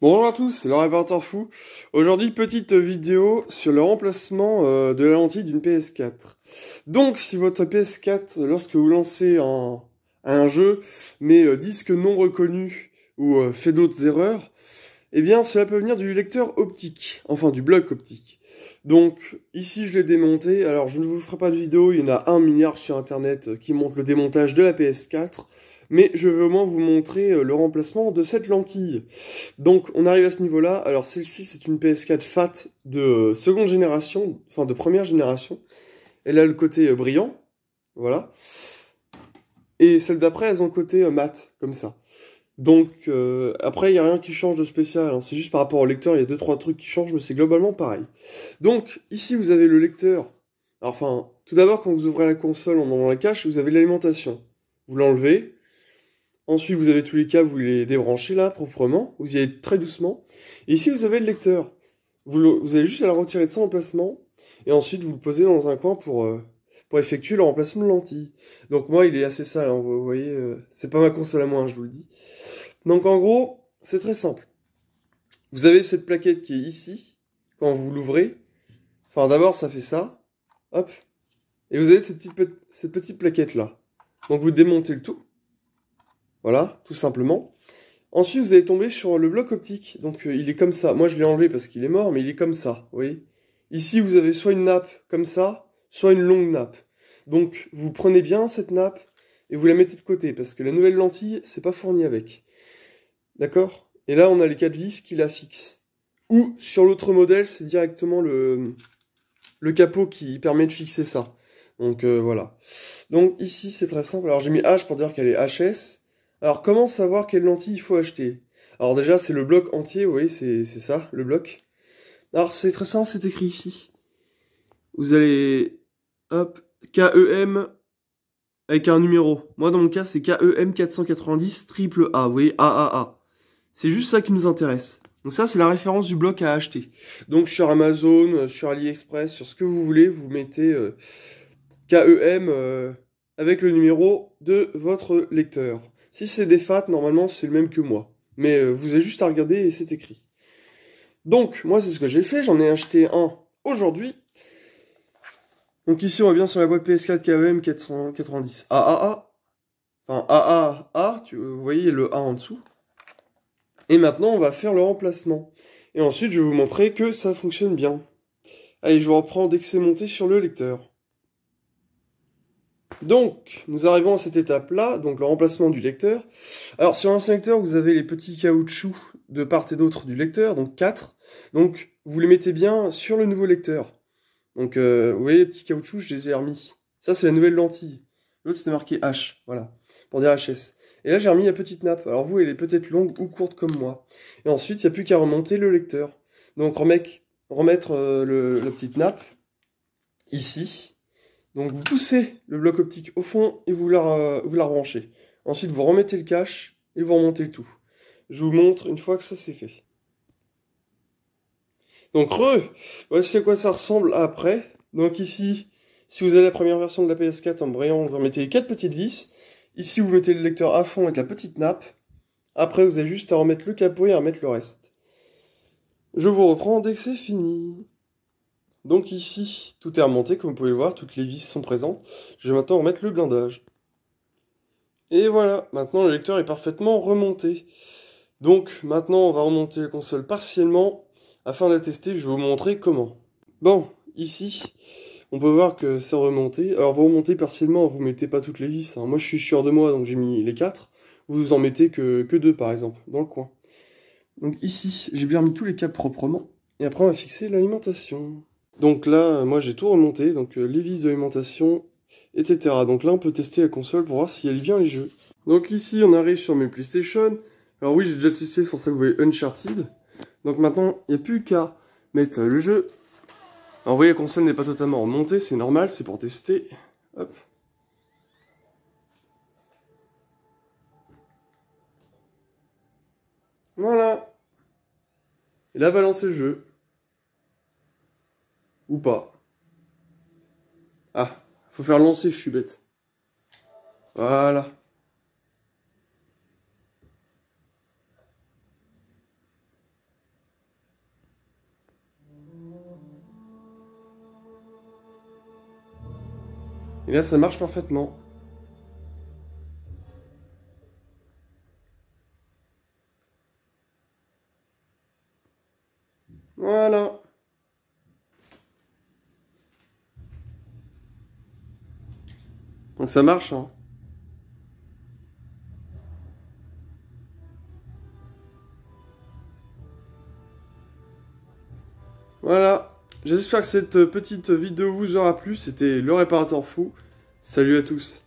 Bonjour à tous, c'est le répertoire fou. Aujourd'hui, petite vidéo sur le remplacement euh, de la lentille d'une PS4. Donc, si votre PS4, lorsque vous lancez un, jeu, met euh, disque non reconnu ou euh, fait d'autres erreurs, eh bien, cela peut venir du lecteur optique, enfin du bloc optique. Donc, ici, je l'ai démonté. Alors, je ne vous ferai pas de vidéo, il y en a un milliard sur Internet qui montre le démontage de la PS4 mais je veux au moins vous montrer euh, le remplacement de cette lentille. Donc on arrive à ce niveau-là, alors celle-ci c'est une PS4 fat de euh, seconde génération, enfin de première génération, elle a le côté euh, brillant, voilà, et celle d'après elles ont le côté mat, comme ça. Donc après il n'y a rien qui change de spécial, hein. c'est juste par rapport au lecteur, il y a 2-3 trucs qui changent, mais c'est globalement pareil. Donc ici vous avez le lecteur, enfin tout d'abord quand vous ouvrez la console en dans la cache, vous avez l'alimentation. Vous l'enlevez, Ensuite, vous avez tous les cas, vous les débranchez là, proprement. Vous y allez très doucement. Et ici, vous avez le lecteur. Vous, avez juste à la retirer de son emplacement. Et ensuite, vous le posez dans un coin pour, euh, pour effectuer le remplacement de lentille. Donc moi, il est assez sale, hein, vous voyez. Euh, c'est pas ma console à moi, hein, je vous le dis. Donc en gros, c'est très simple. Vous avez cette plaquette qui est ici. Quand vous l'ouvrez, enfin d'abord, ça fait ça. Hop. Et vous avez cette cette petite plaquette là. Donc vous démontez le tout. Voilà, tout simplement. Ensuite, vous allez tomber sur le bloc optique. Donc, euh, il est comme ça. Moi, je l'ai enlevé parce qu'il est mort, mais il est comme ça, vous voyez Ici, vous avez soit une nappe comme ça, soit une longue nappe. Donc, vous prenez bien cette nappe et vous la mettez de côté parce que la nouvelle lentille, c'est pas fourni avec. D'accord Et là, on a les quatre vis qui la fixent. Ou sur l'autre modèle, c'est directement le, le capot qui permet de fixer ça. Donc euh, voilà. Donc ici, c'est très simple. Alors j'ai mis H pour dire qu'elle est HS. Alors, comment savoir quelle lentille il faut acheter Alors, déjà, c'est le bloc entier, vous voyez, c'est ça, le bloc. Alors, c'est très simple, c'est écrit ici. Vous allez, hop, KEM avec un numéro. Moi, dans mon cas, c'est KEM 490 triple A, vous voyez, AAA. C'est juste ça qui nous intéresse. Donc ça, c'est la référence du bloc à acheter. Donc sur Amazon, euh, sur AliExpress, sur ce que vous voulez, vous mettez euh, KEM euh, avec le numéro de votre lecteur. Si c'est des FAT, normalement c'est le même que moi. Mais euh, vous avez juste à regarder et c'est écrit. Donc, moi c'est ce que j'ai fait, j'en ai acheté un aujourd'hui. Donc ici on va bien sur la boîte PS4 KEM 490 AAA. Enfin AAA, tu, vous voyez le A en dessous. Et maintenant on va faire le remplacement. Et ensuite je vais vous montrer que ça fonctionne bien. Allez, je vous reprends dès que c'est monté sur le lecteur. Donc, nous arrivons à cette étape-là, donc le remplacement du lecteur. Alors, sur l'ancien lecteur, vous avez les petits caoutchoucs de part et d'autre du lecteur, donc 4. Donc, vous les mettez bien sur le nouveau lecteur. Donc, euh, vous voyez, les petits caoutchoucs, je les ai remis. Ça, c'est la nouvelle lentille. L'autre, c'était marqué H, voilà, pour dire HS. Et là, j'ai remis la petite nappe. Alors, vous, elle est peut-être longue ou courte comme moi. Et ensuite, il n'y a plus qu'à remonter le lecteur. Donc, remettre, remettre euh, le, la petite nappe ici donc vous poussez le bloc optique au fond et vous la, euh, vous la rebranchez. Ensuite vous remettez le cache et vous remontez le tout. Je vous montre une fois que ça c'est fait. Donc re, voici à quoi ça ressemble après. Donc ici, si vous avez la première version de la PS4 en brillant, vous remettez les quatre petites vis. Ici vous mettez le lecteur à fond avec la petite nappe. Après vous avez juste à remettre le capot et à remettre le reste. Je vous reprends dès que c'est fini. Donc ici, tout est remonté, comme vous pouvez le voir, toutes les vis sont présentes. Je vais maintenant remettre le blindage. Et voilà, maintenant le lecteur est parfaitement remonté. Donc maintenant, on va remonter la console partiellement. Afin de la tester, je vais vous montrer comment. Bon, ici, on peut voir que c'est remonté. Alors vous remontez partiellement, vous mettez pas toutes les vis. Hein. Moi je suis sûr de moi, donc j'ai mis les 4. Vous en mettez que, deux par exemple, dans le coin. Donc ici, j'ai bien mis tous les câbles proprement. Et après, on va fixer l'alimentation. Donc là, moi j'ai tout remonté, donc euh, les vis d'alimentation, etc. Donc là, on peut tester la console pour voir si elle vient les jeux. Donc ici, on arrive sur mes PlayStation. Alors oui, j'ai déjà testé, c'est pour ça que vous voyez Uncharted. Donc maintenant, il n'y a plus qu'à mettre euh, le jeu. Alors vous voyez, la console n'est pas totalement remontée, c'est normal, c'est pour tester. Hop. Voilà. Et là va lancer le jeu. Ou pas. Ah, faut faire lancer, je suis bête. Voilà. Et là, ça marche parfaitement. Ça marche, hein Voilà, j'espère que cette petite vidéo vous aura plu, c'était le réparateur fou. Salut à tous